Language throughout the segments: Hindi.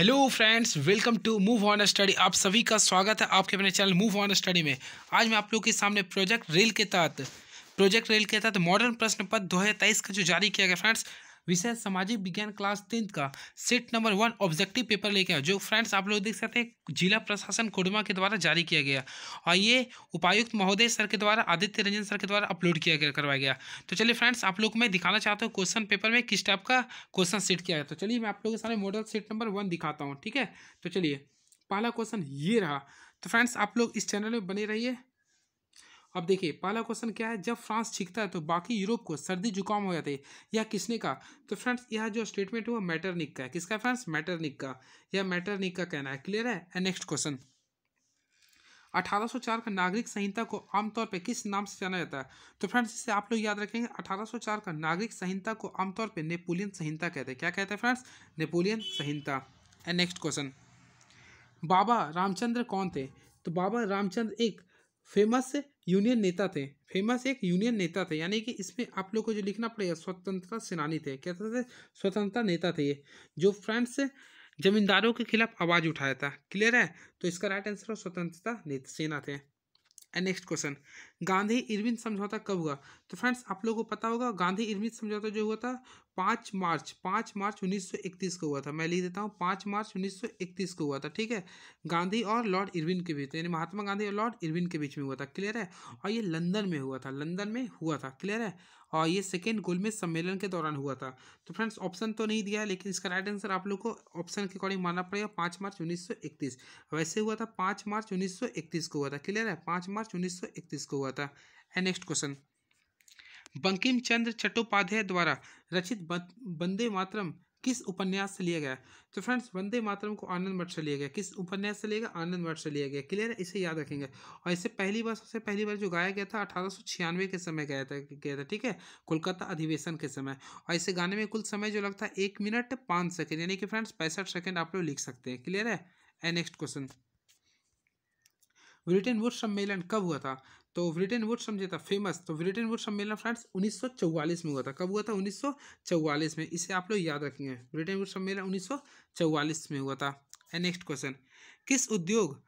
hello friends welcome to move on study आप सभी का स्वागत है आपके अपने चैनल मूव ऑन स्टडी में आज मैं आप लोगों के सामने प्रोजेक्ट रेल के तहत प्रोजेक्ट रेल के तहत मॉडर्न प्रश्न पत्र दो का जो जारी किया गया फ्रेंड्स विषय सामाजिक विज्ञान क्लास टेंथ का set number one objective paper लेके आया जो फ्रेंड्स आप लोग देख सकते हैं जिला प्रशासन कोडमा के द्वारा जारी किया गया और ये उपायुक्त महोदय सर के द्वारा आदित्य रंजन सर के द्वारा अपलोड किया गया करवाया गया तो चलिए फ्रेंड्स आप लोग मैं दिखाना चाहता हूँ क्वेश्चन पेपर में किस टाइप का क्वेश्चन सेट किया गया तो चलिए मैं आप लोगों के सामने मॉडल सेट नंबर वन दिखाता हूँ ठीक है तो चलिए पहला क्वेश्चन ये रहा तो फ्रेंड्स आप लोग इस चैनल में बने रहिए अब देखिए पहला क्वेश्चन क्या है जब फ्रांस छींकता है तो बाकी यूरोप को सर्दी जुकाम हो जाते हैं या किसने का तो फ्रेंड्स यह जो स्टेटमेंट है वो मैटरनिक का है किसका है फ्रेंड्स मैटरनिक का यह मैटरनिक का कहना है क्लियर है नेक्स्ट क्वेश्चन 1804 का नागरिक संहिता को आमतौर पर किस नाम से जाना जाता है तो फ्रेंड्स इसे आप लोग याद रखेंगे 1804 का नागरिक संहिता को आमतौर पर नेपोलियन संहिता कहते हैं क्या कहते हैं फ्रेंड्स नेपोलियन संहिता and next question Baba Ramchandra कौन थे तो बाबा रामचंद्र एक फेमस यूनियन नेता थे फेमस एक यूनियन नेता थे यानी कि इसमें आप लोग को जो लिखना पड़ेगा स्वतंत्रता सेनानी थे कहते थे स्वतंत्रता नेता थे ये जो फ्रांस जमींदारों के खिलाफ आवाज उठाया था क्लियर है तो इसका राइट आंसर स्वतंत्रता सेना थे and next question Gandhi Irwin समझौता कब हुआ तो फ्रेंड्स आप लोगों को पता होगा गांधी इरविन समझौता जो हुआ था पाँच मार्च पाँच मार्च 1931 को हुआ था मैं लिख देता हूँ पाँच मार्च 1931 को हुआ था ठीक है गांधी और लॉर्ड इरविन के बीच यानी महात्मा गांधी और लॉर्ड इरविन के बीच में हुआ था क्लियर है और ये लंदन में हुआ था लंदन में हुआ था क्लियर है और ये सेकेंड गोलमेज सम्मेलन के दौरान हुआ था तो फ्रेंड्स ऑप्शन तो नहीं दिया है लेकिन इसका राइट आंसर आप लोग को ऑप्शन के अकॉर्डिंग मानना पड़ेगा पाँच मार्च इकतीस वैसे हुआ था पाँच मार्च इकतीस को हुआ था क्लियर है पाँच मार्च 1931 को हुआ था and next question Bankim Chandra Chattopadhyay द्वारा रचित वंदे मातरम किस उपन्यास से लिया गया तो फ्रेंड्स वंदे मातरम को आनंद मठ से लिया गया किस उपन्यास से लिया गया आनंद मठ से लिया गया क्लियर है इसे याद रखेंगे और इसे पहली बार सबसे पहली बार जो गाया गया था अठारह के समय गाया था गया था ठीक है कोलकाता अधिवेशन के समय और इसे गाने में कुल समय जो लगता है एक मिनट पाँच सेकेंड यानी कि फ्रेंड्स पैंसठ सेकेंड आप लोग लिख सकते हैं क्लियर है ए नेक्स्ट क्वेश्चन ब्रिटेन वुड सम्मेलन कब हुआ था तो ब्रिटेन वुड सम्मेलन फेमस तो ब्रिटेन वुड सम्मेलन फ्रेंड्स 1944 में हुआ था कब हुआ था 1944 में इसे आप लोग याद रखेंगे ब्रिटेन वुड सम्मेलन 1944 में हुआ था एंड नेक्स्ट क्वेश्चन किस उद्योग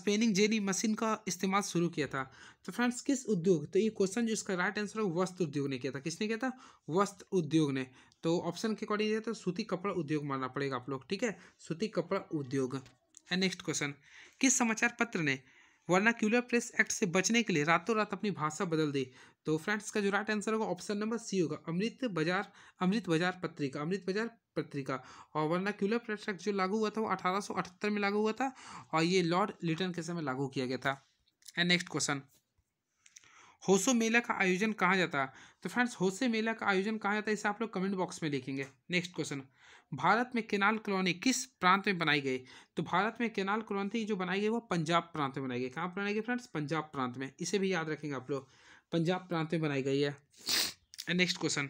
स्पेनिंग जेनी मशीन का इस्तेमाल शुरू किया था तो फ्रेंड्स किस उद्योग तो ये क्वेश्चन जो इसका राइट आंसर है वस्त्र उद्योग ने किया था किसने किया था वस्त्र उद्योग ने तो ऑप्शन के अकॉर्डिंग तो सूती कपड़ा उद्योग मानना पड़ेगा आप लोग ठीक है सूती कपड़ा उद्योग एंड नेक्स्ट क्वेश्चन किस समाचार पत्र ने वर्नाक्यूलर प्रेस एक्ट से बचने के लिए रातों रात अपनी भाषा बदल दे तो फ्रेंड्स का जो राइट आंसर होगा ऑप्शन नंबर सी होगा अमृत बाजार अमृत बाजार पत्रिका अमृत बाजार पत्रिका और वर्नाक्यूलर प्रेस एक्ट जो लागू हुआ था वो अठारह में लागू हुआ था और ये लॉर्ड लिटन के समय लागू किया गया था एंड नेक्स्ट क्वेश्चन होसो मेला का आयोजन कहाँ जाता तो फ्रेंड्स होसे मेला का आयोजन कहाँ जाता है इसे आप लोग कमेंट बॉक्स में लिखेंगे नेक्स्ट क्वेश्चन भारत में केनाल कॉलोनी किस प्रांत में बनाई गई तो भारत में केनाल कॉलोनी जो बनाई गई वो पंजाब प्रांत में बनाई गई कहाँ बनाई गई फ्रेंड्स पंजाब प्रांत में इसे भी याद रखेंगे आप लोग पंजाब प्रांत में बनाई गई है नेक्स्ट क्वेश्चन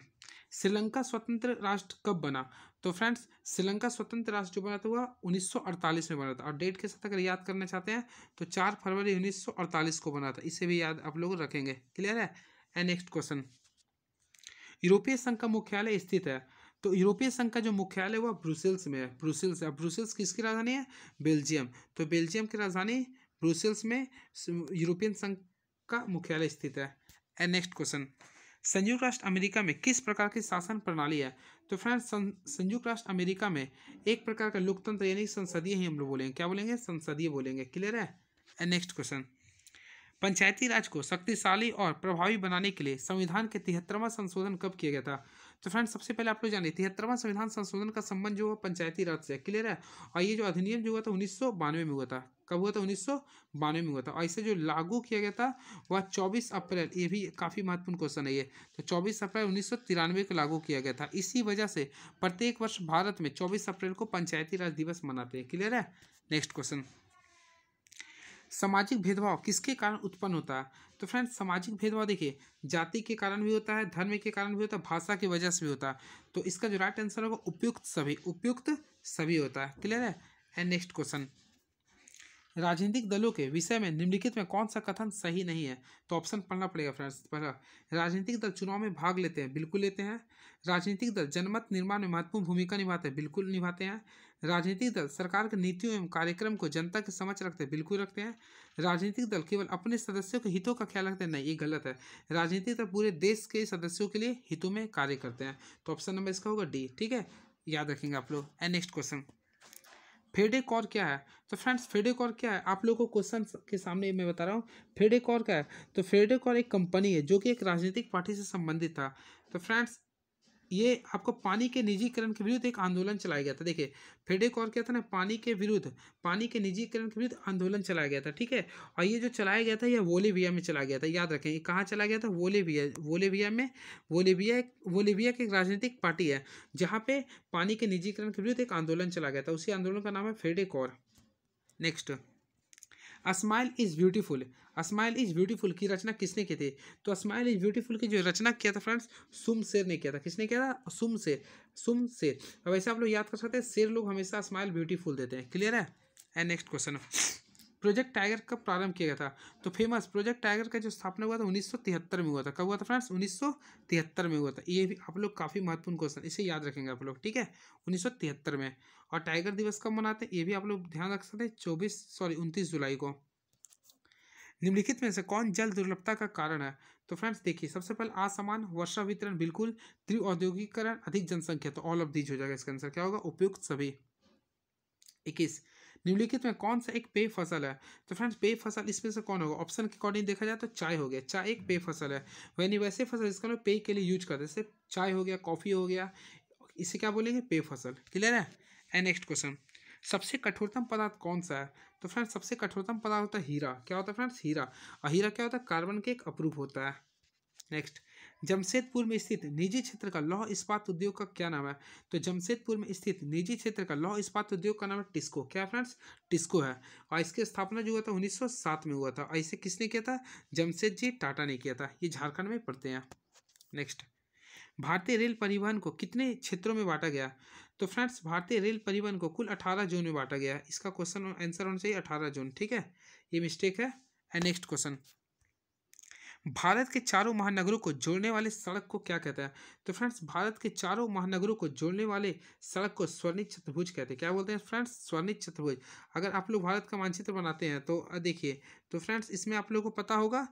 श्रीलंका स्वतंत्र राष्ट्र कब बना तो फ्रेंड्स श्रीलंका स्वतंत्र राष्ट्र जो बना हुआ 1948 में बना था और डेट के साथ अगर याद करना चाहते हैं तो 4 फरवरी 1948 को बना था इसे भी याद आप लोग रखेंगे क्लियर है एंड नेक्स्ट क्वेश्चन यूरोपीय संघ का मुख्यालय स्थित है तो यूरोपीय संघ का जो मुख्यालय वह ब्रुसेल्स में है ब्रुसेल्स अब ब्रुसेल्स किसकी राजधानी है बेल्जियम तो बेल्जियम की राजधानी ब्रुसेल्स में यूरोपियन संघ का मुख्यालय स्थित है एंड नेक्स्ट क्वेश्चन संयुक्त राष्ट्र अमेरिका में किस प्रकार की शासन प्रणाली है तो फ्रेंड्स संयुक्त राष्ट्र अमेरिका में एक प्रकार का लोकतंत्र यानी संसदीय ही हम लोग बोलेंगे क्या बोलेंगे संसदीय बोलेंगे क्लियर है नेक्स्ट क्वेश्चन पंचायती राज को शक्तिशाली और प्रभावी बनाने के लिए संविधान के तिहत्तरवा संशोधन कब किया गया था तो फ्रेंड सबसे पहले आप लोग जानिए तिहत्तरवां संविधान संशोधन का संबंध जो है पंचायती राज से क्लियर है और ये जो अधिनियम जो हुआ था उन्नीस में हुआ था कब हुआ था उन्नीस में हुआ था और इसे जो लागू किया गया था वह चौबीस अप्रैल ये भी काफ़ी महत्वपूर्ण क्वेश्चन है ये तो चौबीस अप्रैल उन्नीस को लागू किया गया था इसी वजह से प्रत्येक वर्ष भारत में चौबीस अप्रैल को पंचायती राज दिवस मनाते हैं क्लियर है नेक्स्ट क्वेश्चन सामाजिक भेदभाव किसके कारण उत्पन्न होता है तो फ्रेंड सामाजिक भेदभाव देखिए जाति के कारण भी होता है धर्म के कारण भी होता है भाषा की वजह से भी होता है तो इसका जो राइट आंसर होगा उपयुक्त सभी उपयुक्त सभी होता है क्लियर है एंड नेक्स्ट क्वेश्चन राजनीतिक दलों के विषय में निम्नलिखित में कौन सा कथन सही नहीं है तो ऑप्शन पढ़ना पड़ेगा फ्रेंड्स पहला राजनीतिक दल चुनाव में भाग लेते हैं बिल्कुल लेते हैं राजनीतिक दल जनमत निर्माण में महत्वपूर्ण भूमिका निभाते हैं बिल्कुल निभाते हैं राजनीतिक दल सरकार के नीतियों एवं कार्यक्रम को जनता के समझ रखते बिल्कुल रखते हैं राजनीतिक दल केवल अपने सदस्यों के हितों का ख्याल रखते हैं नहीं ये गलत है राजनीतिक दल पूरे देश के सदस्यों के लिए हितों में कार्य करते हैं तो ऑप्शन नंबर इसका होगा डी ठीक है याद रखेंगे आप लोग एंड नेक्स्ट क्वेश्चन फेडे और क्या है तो फ्रेंड्स फेडे और क्या है आप लोगों को क्वेश्चन के सामने मैं बता रहा हूँ फेडे और क्या है तो फेडे और एक कंपनी है जो कि एक राजनीतिक पार्टी से संबंधित था तो फ्रेंड्स ये आपको पानी के निजीकरण के विरुद्ध एक आंदोलन चलाया गया था देखिए फेडेक और क्या था ना पानी के विरुद्ध पानी के निजीकरण के विरुद्ध आंदोलन चलाया गया था ठीक है और ये जो चलाया गया था यह वोलेविया में चलाया गया था याद रखें ये कहाँ चलाया गया था वोलेविया वोलेविया में वोलेविया एक वोलेविया की एक राजनीतिक पार्टी है जहाँ पे पानी के निजीकरण के विरुद्ध एक आंदोलन चलाया गया था उसी आंदोलन का नाम है फेडेक कौर next a smile is beautiful a smile is beautiful की रचना किसने की थी तो अस्माइल इज़ ब्यूटीफुल की जो रचना किया था फ्रेंड्स सुम शेर ने किया था किसने किया था सुम शेर सुम शेर ऐसे आप लोग याद कर सकते हैं शेर लोग हमेशा स्माइल ब्यूटीफुल देते हैं क्लियर है and next question project tiger कब प्रारंभ किया गया था तो फेमस प्रोजेक्ट टाइगर का जो स्थापना हुआ था उन्नीस में हुआ था कब हुआ था फ्रेंड्स उन्नीस में हुआ था ये भी आप लोग काफ़ी महत्वपूर्ण क्वेश्चन इसे याद रखेंगे आप लोग ठीक है उन्नीस में और टाइगर दिवस कब मनाते हैं ये भी आप लोग ध्यान रख सकते हैं चौबीस सॉरी उनतीस जुलाई को निम्नलिखित में से कौन जल दुर्लभता का कारण है तो फ्रेंड्स देखिए सबसे पहले असमान वर्षा वितरण बिल्कुल त्रिव औद्योगिकरण अधिक जनसंख्या तो ऑल ऑफ दीज हो जाएगा इसका आंसर क्या होगा उपयुक्त सभी इक्कीस निम्नलिखित में कौन सा एक पेय फसल है तो फ्रेंड्स पेय फसल इसमें से कौन होगा ऑप्शन के अकॉर्डिंग देखा जाए तो चाय हो गया चाय एक पेय फसल है वैनी वैसे फसल जिसका लोग पेय के लिए यूज करते हैं जैसे चाय हो गया कॉफ़ी हो गया इसे क्या बोलेंगे पेय फसल क्लियर है एंड नेक्स्ट क्वेश्चन सबसे कठोरतम पदार्थ कौन सा है तो फ्रेंड्स सबसे कठोरतम पदार्थ होता है हीरा क्या होता है फ्रेंड्स हीरा और हीरा क्या होता है कार्बन के एक अप्रूव होता है नेक्स्ट जमशेदपुर में स्थित निजी क्षेत्र का लौह इस्पात उद्योग का क्या नाम है तो जमशेदपुर में स्थित निजी क्षेत्र का लौह इस्पात उद्योग का नाम है टिस्को क्या फ्रेंड्स टिस्को है और इसकी स्थापना जो हुआ था 1907 में हुआ था और इसे किसने किया था जमशेद जी टाटा ने किया था ये झारखंड में पढ़ते हैं नेक्स्ट भारतीय रेल परिवहन को कितने क्षेत्रों में बांटा गया तो फ्रेंड्स भारतीय रेल परिवहन को कुल अठारह जोन में बांटा गया इसका क्वेश्चन आंसर होना चाहिए अठारह जोन ठीक है ये मिस्टेक है एंड नेक्स्ट क्वेश्चन भारत के चारों महानगरों को जोड़ने वाले सड़क को क्या कहते हैं तो फ्रेंड्स भारत के चारों महानगरों को जोड़ने वाले सड़क को स्वर्णित चतुर्भुज कहते हैं क्या बोलते हैं फ्रेंड्स स्वर्णित चतुर्भुज अगर आप लोग भारत का मानचित्र बनाते हैं तो देखिए तो फ्रेंड्स इसमें आप लोगों को पता होगा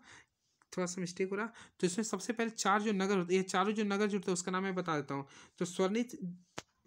थोड़ा सा मिस्टेक हो रहा तो इसमें सबसे पहले चार जो नगर होते हैं चारों जो नगर जुड़ते हैं उसका नाम मैं बता देता हूँ तो स्वर्णित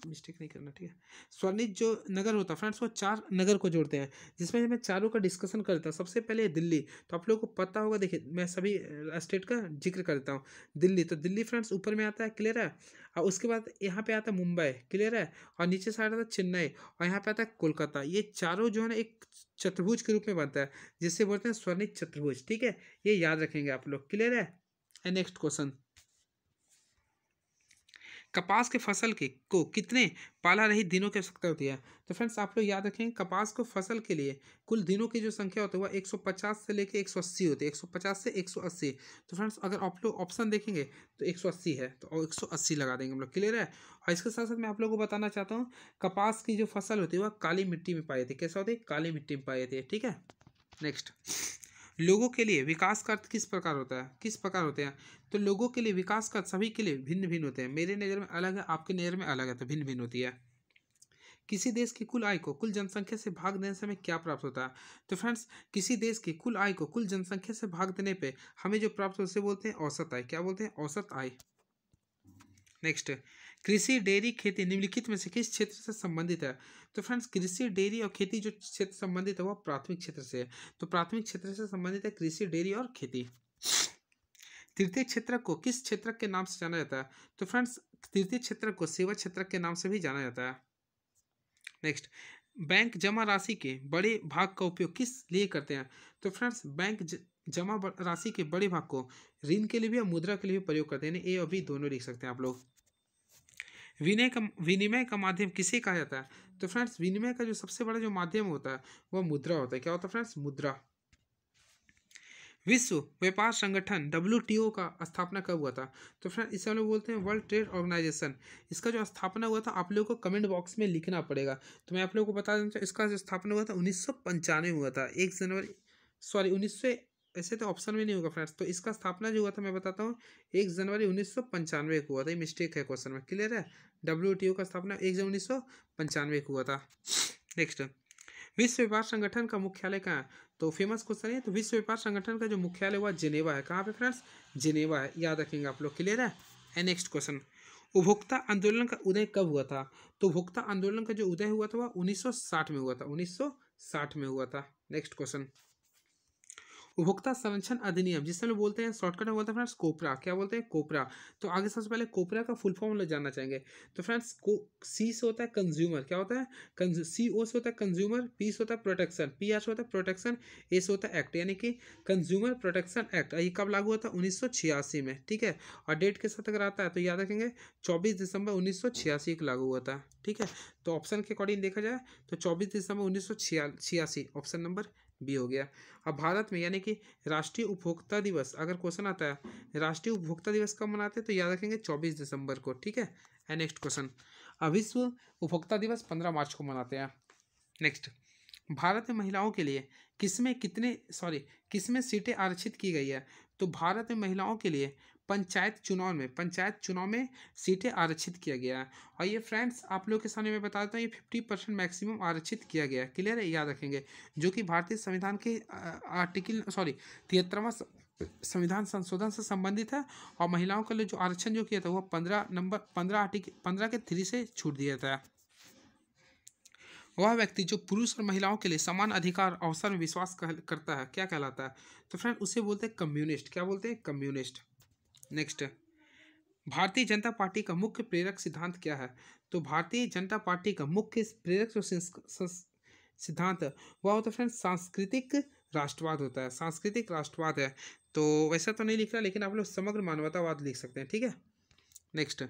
मिस्टेक नहीं करना ठीक है स्वर्णित जो नगर होता है फ्रेंड्स वो चार नगर को जोड़ते हैं जिसमें मैं चारों का डिस्कशन करता हूँ सबसे पहले दिल्ली तो आप लोगों को पता होगा देखिए मैं सभी स्टेट का जिक्र करता हूँ दिल्ली तो दिल्ली फ्रेंड्स ऊपर में आता है क्लियर है और उसके बाद यहाँ पे आता है मुंबई क्लियर है और नीचे साइड आता है चेन्नई और यहाँ पे आता है कोलकाता ये चारों जो है ना एक चतुर्भुज के रूप में बनता है जिससे बोलते हैं स्वर्णित चतुर्भुज ठीक है ये याद रखेंगे आप लोग क्लियर है नेक्स्ट क्वेश्चन कपास के फसल के को कितने पाला रही दिनों की आवश्यकता होती है तो फ्रेंड्स आप लोग याद रखें कपास को फसल के लिए कुल दिनों की जो संख्या होती है वह 150 से सौ 180 होती है 150 से 180 तो फ्रेंड्स अगर आप लोग ऑप्शन देखेंगे तो 180 है तो 180 लगा देंगे हम लोग क्लियर है और इसके साथ साथ मैं आप लोगों को बताना चाहता हूँ कपास की जो फसल होती है वह काली मिट्टी में पाई जाती है कैसा होती है काली मिट्टी में पाई जाती है ठीक है नेक्स्ट लोगों के लिए विकास का अर्थ किस प्रकार होता है किस प्रकार होते हैं तो लोगों के लिए विकास का सभी के लिए भिन्न भिन्न होते हैं मेरे नज़र में अलग है आपके नज़र में अलग है तो भिन्न भिन्न होती है किसी देश की कुल आय को कुल जनसंख्या से भाग देने से हमें क्या प्राप्त होता है तो फ्रेंड्स किसी देश की कुल आय को कुल जनसंख्या से भाग देने पे हमें जो प्राप्त होते है बोलते हैं औसत आय क्या बोलते हैं औसत आय नेक्स्ट कृषि डेयरी खेती निम्नलिखित में से किस क्षेत्र से संबंधित है तो फ्रेंड्स कृषि डेयरी और खेती जो क्षेत्र संबंधित है वह प्राथमिक क्षेत्र से है तो प्राथमिक क्षेत्र से संबंधित है कृषि डेयरी और खेती तृतीय क्षेत्र को किस क्षेत्र के नाम से जाना जाता है तो फ्रेंड्स तृतीय क्षेत्र को सेवा क्षेत्र के नाम से भी जाना जाता है नेक्स्ट बैंक जमा राशि के बड़े भाग का उपयोग किस लिए करते हैं तो फ्रेंड्स बैंक जमा राशि के बड़े भाग को ऋण के लिए भी और मुद्रा के लिए भी प्रयोग करते हैं ए और बी दोनों लिख सकते हैं आप लोग विनय का विनिमय का माध्यम किसे कहा जाता है तो फ्रेंड्स विनिमय का जो सबसे बड़ा जो माध्यम होता है वह मुद्रा होता है क्या होता है फ्रेंड्स मुद्रा विश्व व्यापार संगठन डब्ल्यू का स्थापना कब हुआ था तो फ्रेंड इसे हम लोग बोलते हैं वर्ल्ड ट्रेड ऑर्गेनाइजेशन इसका जो स्थापना हुआ था आप लोगों को कमेंट बॉक्स में लिखना पड़ेगा तो मैं आप लोगों को बता देना चाहूँ इसका जो स्थापना हुआ था उन्नीस हुआ था एक जनवरी सॉरी उन्नीस ऐसे तो ऑप्शन में नहीं होगा फ्रेंड्स तो इसका स्थापना जो हुआ था मैं बताता हूँ एक जनवरी उन्नीस को हुआ था ये मिस्टेक है क्वेश्चन में क्लियर है डब्ल्यू का स्थापना एक जनवरी उन्नीस को हुआ था नेक्स्ट विश्व व्यापार संगठन का मुख्यालय कहाँ है तो फेमस क्वेश्चन है तो विश्व व्यापार संगठन का जो मुख्यालय हुआ जिनेवा है कहाँ पे फ्रेंड्स जिनेवा है याद रखेंगे आप लोग क्लियर है एंड नेक्स्ट क्वेश्चन उपभोक्ता आंदोलन का उदय कब हुआ था तो उपभोक्ता आंदोलन का जो उदय हुआ था वह 1960 में हुआ था 1960 में हुआ था नेक्स्ट क्वेश्चन उपभोक्ता संरक्षण अधिनियम जिससे लोग बोलते हैं शॉर्टकट में बोलते हैं फ्रेंड्स कोपरा क्या बोलते हैं कोपरा तो आगे सबसे पहले कोपरा का फुल फॉर्म हम लोग जानना चाहेंगे तो फ्रेंड्स को सी से होता है कंज्यूमर क्या होता है सी ओ से होता है कंज्यूमर पी से होता है प्रोटेक्शन पी आर से होता है प्रोटेक्शन ए से होता है एक्ट यानी कि कंज्यूमर प्रोटेक्शन एक्ट ये कब लागू होता है उन्नीस में ठीक है और डेट के साथ अगर आता है तो याद रखेंगे चौबीस दिसंबर उन्नीस को लागू होता है ठीक है तो ऑप्शन के अकॉर्डिंग देखा जाए तो चौबीस दिसंबर उन्नीस ऑप्शन नंबर बी हो गया अब भारत में यानी कि राष्ट्रीय उपभोक्ता दिवस अगर क्वेश्चन आता है राष्ट्रीय उपभोक्ता दिवस कब मनाते हैं तो याद रखेंगे चौबीस दिसंबर को ठीक है एंड नेक्स्ट क्वेश्चन अब विश्व उपभोक्ता दिवस पंद्रह मार्च को मनाते हैं नेक्स्ट भारत में महिलाओं के लिए किसमें कितने सॉरी किसमें सीटें आरक्षित की गई है तो भारत में महिलाओं के लिए पंचायत चुनाव में पंचायत चुनाव में सीटें आरक्षित किया गया है और ये फ्रेंड्स आप लोग के सामने मैं बताता हूँ ये फिफ्टी परसेंट मैक्सिमम आरक्षित किया गया है क्लियर है याद रखेंगे जो कि भारतीय संविधान के आर्टिकल सॉरी तिहत्तरवा संविधान संशोधन से संबंधित है और महिलाओं के लिए जो आरक्षण जो किया था वो पंद्रह नंबर पंद्रह आर्टिकल पंद्रह के थ्री से छूट दिया था वह व्यक्ति जो पुरुष और महिलाओं के लिए समान अधिकार अवसर में विश्वास करता है क्या कहलाता है तो फ्रेंड उसे बोलते हैं कम्युनिस्ट क्या बोलते हैं कम्युनिस्ट नेक्स्ट भारतीय जनता पार्टी का मुख्य प्रेरक सिद्धांत क्या है तो भारतीय जनता पार्टी का मुख्य प्रेरक जो सिद्धांत वह होता है फ्रेंड सांस्कृतिक राष्ट्रवाद होता है सांस्कृतिक राष्ट्रवाद है तो वैसा तो नहीं लिख रहा लेकिन आप लोग समग्र मानवतावाद लिख सकते हैं ठीक है नेक्स्ट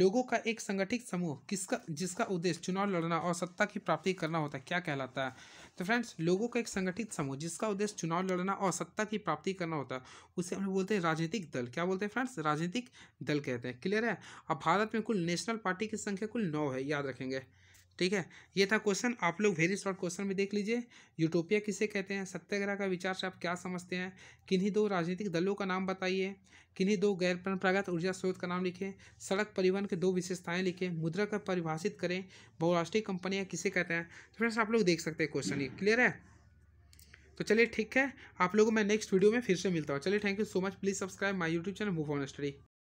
लोगों का एक संगठित समूह किसका जिसका उद्देश्य चुनाव लड़ना और सत्ता की प्राप्ति करना होता है क्या कहलाता है तो फ्रेंड्स लोगों का एक संगठित समूह जिसका उद्देश्य चुनाव लड़ना और सत्ता की प्राप्ति करना होता है उसे हम बोलते हैं राजनीतिक दल क्या बोलते हैं फ्रेंड्स राजनीतिक दल कहते हैं क्लियर है अब भारत में कुल नेशनल पार्टी की संख्या कुल नौ है याद रखेंगे ठीक है ये था क्वेश्चन आप लोग वेरी शॉर्ट क्वेश्चन में देख लीजिए यूटोपिया किसे कहते हैं सत्याग्रह का विचार से आप क्या समझते हैं किन्हीं दो राजनीतिक दलों का नाम बताइए किन्हीं दो गैर परंपरागत ऊर्जा स्रोत का नाम लिखें सड़क परिवहन के दो विशेषताएं लिखें मुद्रा का परिभाषित करें बहुराष्ट्रीय कंपनियाँ किसे कहते हैं तो फ्रेंड्स आप लोग देख सकते हैं क्वेश्चन ये क्लियर है तो चलिए ठीक है आप लोगों को मैं नेक्स्ट वीडियो में फिर से मिलता हूँ चलिए thank you so much please subscribe my YouTube channel move on study